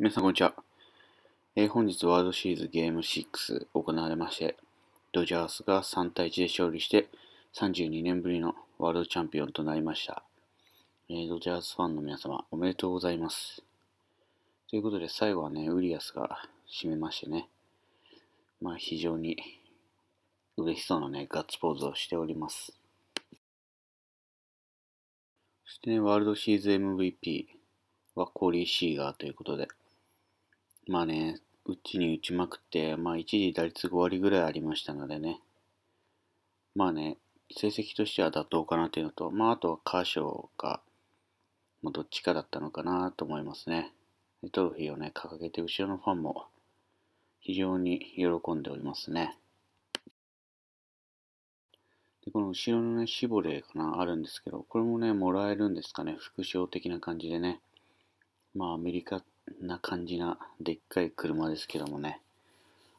皆さんこんにちは。えー、本日ワールドシリーズゲーム6行われまして、ドジャースが3対1で勝利して32年ぶりのワールドチャンピオンとなりました。えー、ドジャースファンの皆様おめでとうございます。ということで最後はね、ウリアスが締めましてね、まあ非常に嬉しそうなね、ガッツポーズをしております。そしてね、ワールドシリーズ MVP はコーリー・シーガーということで、まあね、うちに打ちまくって、まあ一時打率5割ぐらいありましたのでね、まあね、成績としては妥当かなというのと、まああとはカーショーが、どっちかだったのかなと思いますね。トロフィーをね、掲げて後ろのファンも非常に喜んでおりますね。で、この後ろのね、シボレーかな、あるんですけど、これもね、もらえるんですかね、副賞的な感じでね。まあ、アメリカっな感じなでっかい車ですけどもね。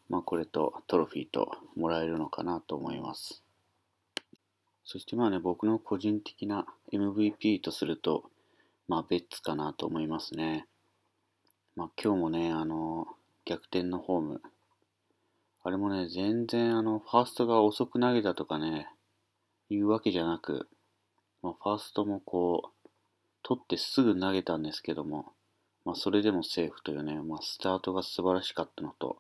まあこれとトロフィーともらえるのかなと思います。そしてまあね、僕の個人的な MVP とすると、まあベッツかなと思いますね。まあ今日もね、あの、逆転のホーム。あれもね、全然あの、ファーストが遅く投げたとかね、いうわけじゃなく、まあファーストもこう、取ってすぐ投げたんですけども、まあ、それでもセーフというね、まあ、スタートが素晴らしかったのと、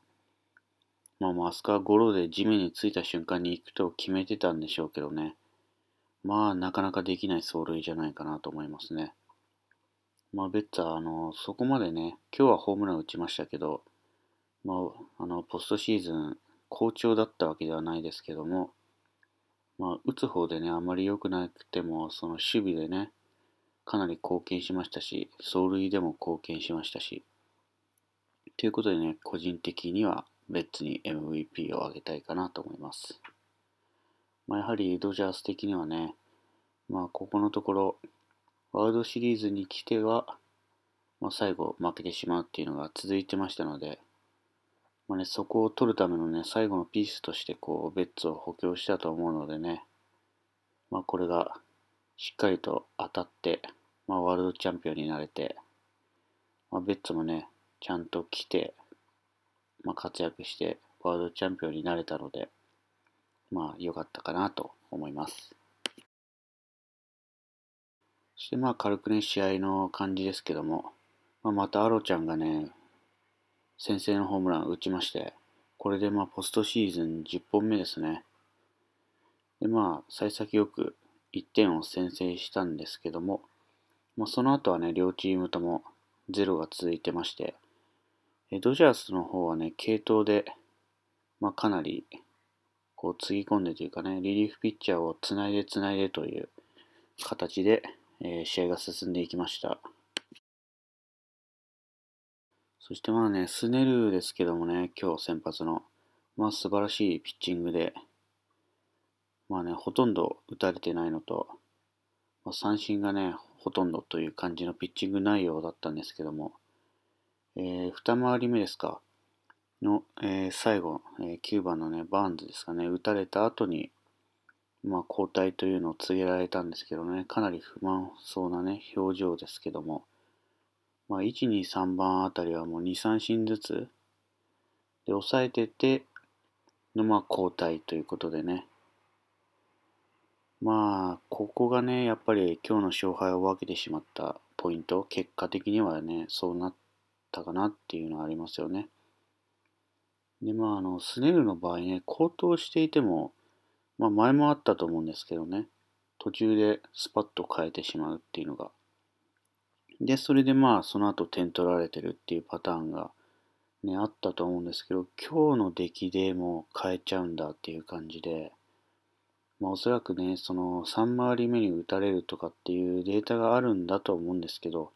まあ、マスカーゴロで地面についた瞬間に行くと決めてたんでしょうけどね、まあ、なかなかできない走塁じゃないかなと思いますね。まあ、ベッツァ、あの、そこまでね、今日はホームラン打ちましたけど、まあ、あの、ポストシーズン、好調だったわけではないですけども、まあ、打つ方でね、あまり良くなくても、その守備でね、かなり貢献しましたし、走塁でも貢献しましたし、ということでね、個人的には別に MVP をあげたいかなと思います。まあ、やはりドジャース的にはね、まあ、ここのところ、ワールドシリーズに来ては、まあ、最後負けてしまうっていうのが続いてましたので、まあね、そこを取るためのね、最後のピースとして、こう、ベッツを補強したと思うのでね、まあ、これがしっかりと当たって、まあ、ワールドチャンピオンになれて、まあ、ベッツもね、ちゃんと来て、まあ、活躍して、ワールドチャンピオンになれたので、まあ、良かったかなと思います。そして、まあ、軽くね、試合の感じですけども、まあ、またアロちゃんがね、先制のホームラン打ちまして、これでまあ、ポストシーズン10本目ですね。で、まあ、幸先よく1点を先制したんですけども、まその後はね、両チームともゼロが続いてまして、ドジャースの方はね、継投で、まあ、かなりこうつぎ込んでというかね、リリーフピッチャーをつないでつないでという形で、えー、試合が進んでいきました。そしてまあね、スネルですけどもね、今日先発の、まあ素晴らしいピッチングで、まあね、ほとんど打たれてないのと、まあ、三振がね、ほとんどという感じのピッチング内容だったんですけども、えー、回り目ですか、の、えー、最後、えー、9番のね、バーンズですかね、打たれた後に、まあ、交代というのを告げられたんですけどね、かなり不満そうなね、表情ですけども、まあ、1、2、3番あたりはもう2、3進ずつ、で、抑えてて、の、まあ、交代ということでね、まあ、ここがね、やっぱり今日の勝敗を分けてしまったポイント、結果的にはね、そうなったかなっていうのはありますよね。で、まあ、あの、スネルの場合ね、高騰していても、まあ、前もあったと思うんですけどね、途中でスパッと変えてしまうっていうのが。で、それでまあ、その後点取られてるっていうパターンが、ね、あったと思うんですけど、今日の出来でも変えちゃうんだっていう感じで、まあ、おそらくね、その3回り目に打たれるとかっていうデータがあるんだと思うんですけど、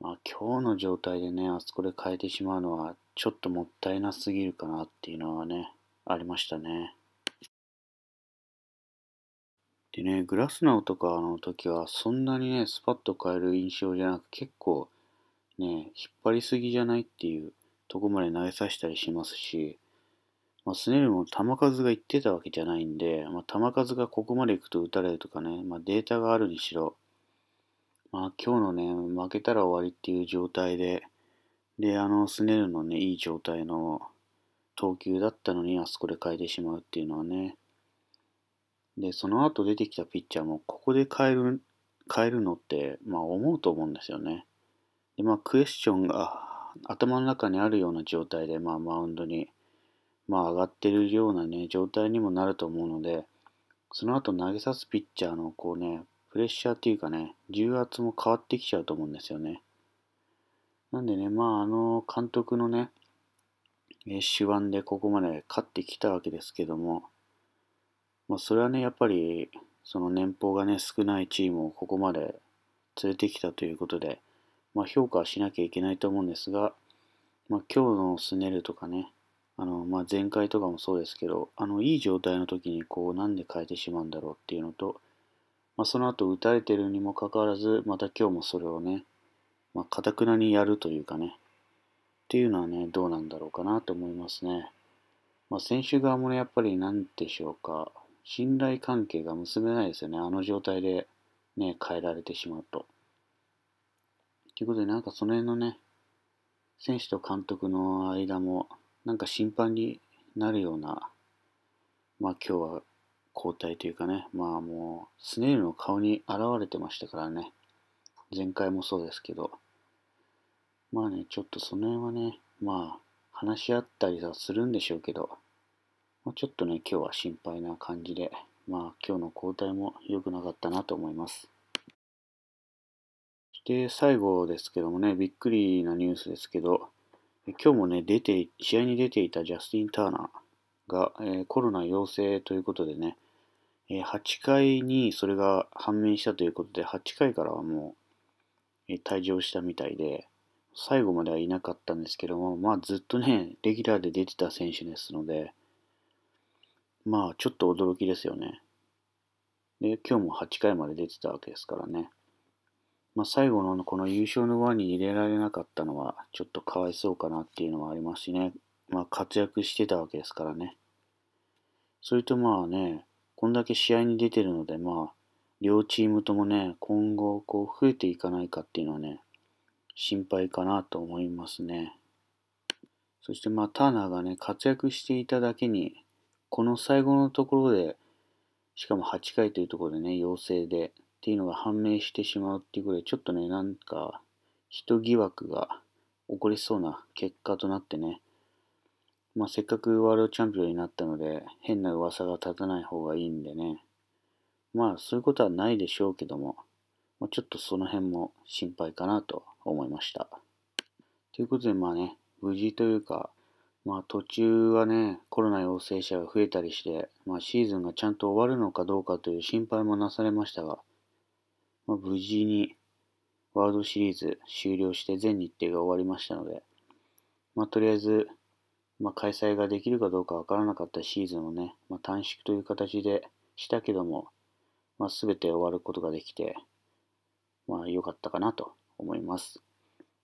まあ、今日の状態でね、あそこで変えてしまうのは、ちょっともったいなすぎるかなっていうのはね、ありましたね。でね、グラスナウとかの時は、そんなにね、スパッと変える印象じゃなく、結構、ね、引っ張りすぎじゃないっていうとこまで投げさせたりしますし、まあ、スネルも球数がいってたわけじゃないんで、まあ、球数がここまでいくと打たれるとかね、まあ、データがあるにしろ、まあ、今日のね、負けたら終わりっていう状態で、で、あの、スネルのね、いい状態の投球だったのに、あそこで変えてしまうっていうのはね、で、その後出てきたピッチャーも、ここで変える、変えるのって、まあ思うと思うんですよね。で、まあクエスチョンが頭の中にあるような状態で、まあマウンドにまあ上がってるようなね、状態にもなると思うので、その後投げさすピッチャーのこうね、プレッシャーっていうかね、重圧も変わってきちゃうと思うんですよね。なんでね、まああの監督のね、手腕でここまで勝ってきたわけですけども、まあそれはね、やっぱりその年俸がね、少ないチームをここまで連れてきたということで、まあ評価はしなきゃいけないと思うんですが、まあ今日のスネルとかね、あの、まあ、前回とかもそうですけど、あの、いい状態の時に、こう、なんで変えてしまうんだろうっていうのと、まあ、その後、打たれてるにもかかわらず、また今日もそれをね、まあ、かたくなにやるというかね、っていうのはね、どうなんだろうかなと思いますね。まあ、選手側もね、やっぱり、なんでしょうか、信頼関係が結べないですよね、あの状態で、ね、変えられてしまうと。ということで、なんかその辺のね、選手と監督の間も、なんか心配になるような、まあ今日は交代というかね、まあもうスネイルの顔に現れてましたからね。前回もそうですけど。まあね、ちょっとその辺はね、まあ話し合ったりはするんでしょうけど、まあ、ちょっとね、今日は心配な感じで、まあ今日の交代も良くなかったなと思います。そして最後ですけどもね、びっくりなニュースですけど、今日もね、出て、試合に出ていたジャスティン・ターナーが、えー、コロナ陽性ということでね、えー、8回にそれが判明したということで、8回からはもう、えー、退場したみたいで、最後まではいなかったんですけども、まあずっとね、レギュラーで出てた選手ですので、まあちょっと驚きですよね。で、今日も8回まで出てたわけですからね。まあ、最後のこの優勝の輪に入れられなかったのはちょっとかわいそうかなっていうのはありますしね、まあ、活躍してたわけですからね。それとまあね、こんだけ試合に出てるので、まあ、両チームともね、今後こう増えていかないかっていうのはね、心配かなと思いますね。そしてまあ、ターナーがね、活躍していただけに、この最後のところで、しかも8回というところでね、陽性でっていうのが判明してしまうっていうことで、ちょっとね、なんか、人疑惑が起こりそうな結果となってね、まあ、せっかくワールドチャンピオンになったので、変な噂が立たない方がいいんでね、まあ、そういうことはないでしょうけども、まあ、ちょっとその辺も心配かなと思いました。ということで、まあね、無事というか、まあ途中はね、コロナ陽性者が増えたりして、まあシーズンがちゃんと終わるのかどうかという心配もなされましたが、まあ、無事にワールドシリーズ終了して全日程が終わりましたので、まあ、とりあえず、まあ、開催ができるかどうかわからなかったシーズンをね、まあ、短縮という形でしたけども、まあ、全て終わることができて、まあ、良かったかなと思います。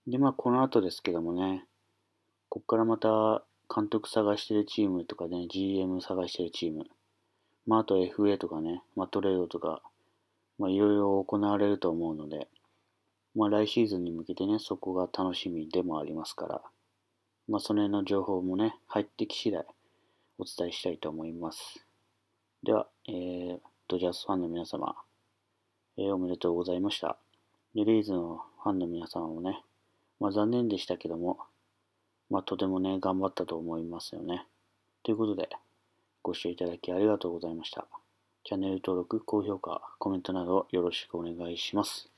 で、まあ、この後ですけどもね、こっからまた監督探してるチームとかね、GM 探してるチーム、まあ、あと FA とかね、まあ、トレードとか、まあ、いろいろ行われると思うので、まあ、来シーズンに向けてね、そこが楽しみでもありますから、まあ、その辺の情報もね、入ってき次第お伝えしたいと思います。では、えー、ドジャースファンの皆様、えー、おめでとうございました。リリーズのファンの皆様もね、まあ、残念でしたけども、まあ、とてもね、頑張ったと思いますよね。ということで、ご視聴いただきありがとうございました。チャンネル登録、高評価、コメントなどよろしくお願いします。